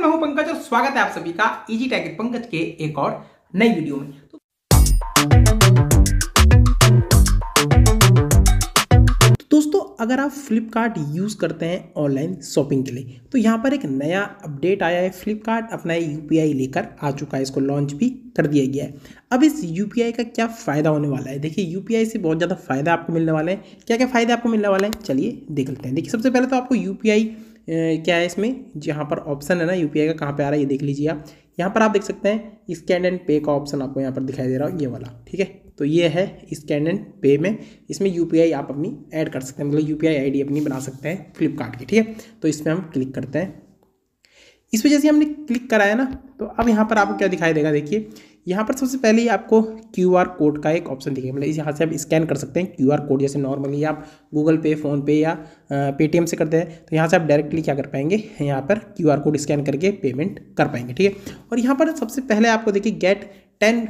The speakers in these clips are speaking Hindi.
मैं हूं पंकज और स्वागत है आप सभी का इजी टैग पंकज के एक और नई वीडियो में तो दोस्तों अगर आप फ्लिपकार्ट यूज़ करते हैं ऑनलाइन शॉपिंग के लिए तो यहां पर एक नया अपडेट आया है फ्लिपकार्ट अपना यूपीआई लेकर आ चुका है इसको लॉन्च भी कर दिया गया है अब इस यूपीआई का क्या फ़ायदा होने वाला है देखिए यूपीआई से बहुत ज़्यादा फ़ायदा आपको मिलने वाला है क्या क्या फ़ायदे आपको मिलने वाला है चलिए देख लेते हैं देखिए सबसे पहले तो आपको यूपीआई क्या है इसमें जहाँ पर ऑप्शन है ना यू का कहाँ पर आ रहा है ये देख लीजिए आप यहाँ पर आप देख सकते हैं स्कैन एंड पे का ऑप्शन आपको यहाँ पर दिखाई दे रहा है ये वाला ठीक है तो ये है स्कैन एंड पे में इसमें यू आप अपनी ऐड कर सकते हैं मतलब यू पी अपनी बना सकते हैं फ्लिपकार्ट की ठीक है तो इसमें हम क्लिक करते हैं इस वजह से हमने क्लिक कराया ना तो अब यहाँ पर आपको क्या दिखाई देगा देखिए यहाँ पर सबसे पहले आपको क्यू आर कोड का एक ऑप्शन दिखेगा मतलब यहाँ से आप स्कैन कर सकते हैं क्यू आर कोड जैसे नॉर्मली आप गूगल पे फ़ोनपे या पेटीएम से करते हैं तो यहाँ से आप डायरेक्टली क्या कर पाएंगे यहाँ पर क्यू आर कोड स्कैन करके पेमेंट कर पाएंगे ठीक है और यहाँ पर सबसे पहले आपको देखिए get ten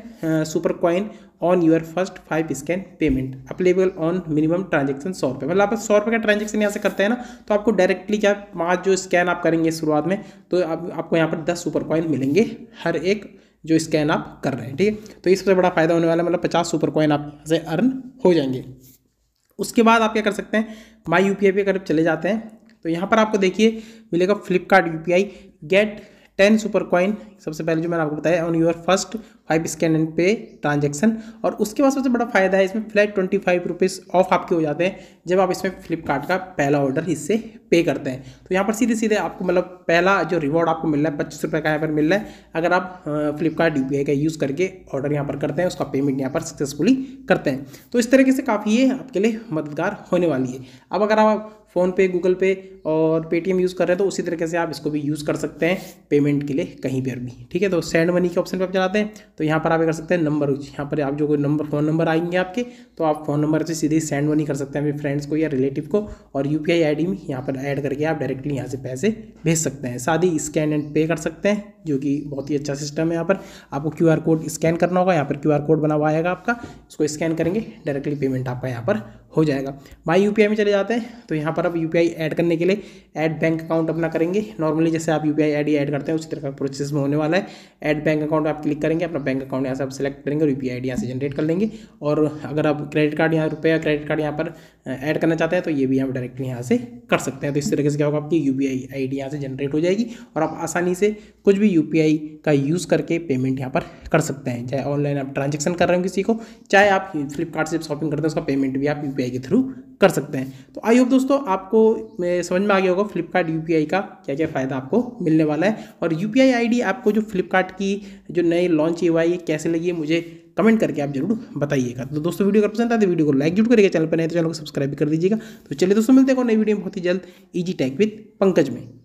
super uh, super on your first five scan payment applicable on minimum transaction सौ रुपये मतलब आप सौ रुपये का ट्रांजेक्शन यहाँ से करते हैं ना तो आपको डायरेक्टली क्या पाँच जो स्कैन आप करेंगे शुरुआत में तो आप, आपको यहाँ पर दस सुपर कॉइन मिलेंगे हर एक जो स्कैन आप कर रहे हैं ठीक है तो इससे बड़ा फायदा होने वाला है मतलब पचास सुपर कॉइन आप से अर्न हो जाएंगे उसके बाद आप क्या कर सकते हैं माई यू पी आई पे अगर चले जाते हैं तो यहाँ पर आपको देखिए मिलेगा Flipkart U P I get ten super coin सबसे पहले जो मैंने आपको बताया on your first five scan and pay transaction और उसके बाद सबसे बड़ा फायदा है इसमें flat twenty five rupees off आपके हो जाते हैं जब आप इसमें फ्लिपकार्ट का पहला ऑर्डर इससे पे करते हैं तो यहाँ पर सीधे सीधे आपको मतलब पहला जो रिवॉर्ड आपको मिल रहा है पच्चीस रुपये का यहाँ पर मिल रहा है अगर आप फ्लिपकार्ट यू का यूज़ करके ऑर्डर यहाँ पर करते हैं उसका पेमेंट यहाँ पर सक्सेसफुली करते हैं तो इस तरीके से काफ़ी ये आपके लिए मददगार होने वाली है अब अगर आप फ़ोन पे गूगल पे और पेटीएम यूज़ कर रहे हैं तो उसी तरीके से आप इसको भी यूज़ कर सकते हैं पेमेंट के लिए कहीं पर भी ठीक है तो सेंड मनी के ऑप्शन पर आप चलाते हैं तो यहाँ पर आप कर सकते हैं नंबर यहाँ पर आप जो कोई नंबर फ़ोन नंबर आएंगे आपके तो आप फ़ोन नंबर से सीधे सेंड नहीं कर सकते हैं अपने फ्रेंड्स को या रिलेटिव को और यू पी आई में यहाँ पर ऐड करके आप डायरेक्टली यहाँ से पैसे भेज सकते हैं साथ ही स्कैन एंड पे कर सकते हैं जो कि बहुत ही अच्छा सिस्टम है यहाँ पर आपको क्यू कोड स्कैन करना होगा यहाँ पर क्यू कोड बना हुआ आएगा आपका उसको स्कैन करेंगे डायरेक्टली पेमेंट आपका यहाँ पर हो जाएगा माई यू में चले जाते हैं तो यहाँ पर आप यू ऐड करने के लिए ऐड बैंक अकाउंट अपना करेंगे नॉर्मली जैसे आप यू पी आई ऐड करते हैं उसी तरह का प्रोसेस में होने वाला है ऐड बैंक अकाउंट आप क्लिक करेंगे अपना बैंक अकाउंट यहाँ से आप सेलेक्ट करेंगे और यू पी आई यहाँ से जनरेट कर लेंगे और अगर आप क्रेडिट कार्ड यहाँ रुपये क्रेडिट कार्ड यहाँ पर ऐड करना चाहते हैं तो ये भी आप डायरेक्टली यहाँ से कर सकते हैं तो इस तरीके से क्या होगा आपकी U P I I D यहाँ से जनरेट हो जाएगी और आप आसानी से कुछ भी यू का यूज़ करके पेमेंट यहाँ पर कर सकते हैं चाहे ऑनलाइन आप ट्रांजेक्शन कर रहे हो किसी को चाहे आप फ्लिपकार्ट से शॉपिंग करते हैं उसका पेमेंट भी आप यू के थ्रू कर सकते हैं तो आई होप दोस्तों आपको समझ में आ गया होगा फ्लिपकार्ट यू का क्या क्या फ़ायदा आपको मिलने वाला है और यू पी आपको जो फ्लिपकार्ट की जो नई लॉन्च हुआ है ये कैसे लगी है मुझे कमेंट करके आप जरूर बताइएगा तो दोस्तों वीडियो अगर पसंद आए तो वीडियो को लाइक जरूर करिएगा चैनल पर नहीं तो चैनल को सब्सक्राइब कर दीजिएगा तो चलिए दोस्तों मिलते हैं नई वीडियो में बहुत ही जल्द ईजी टैक विद पंकज में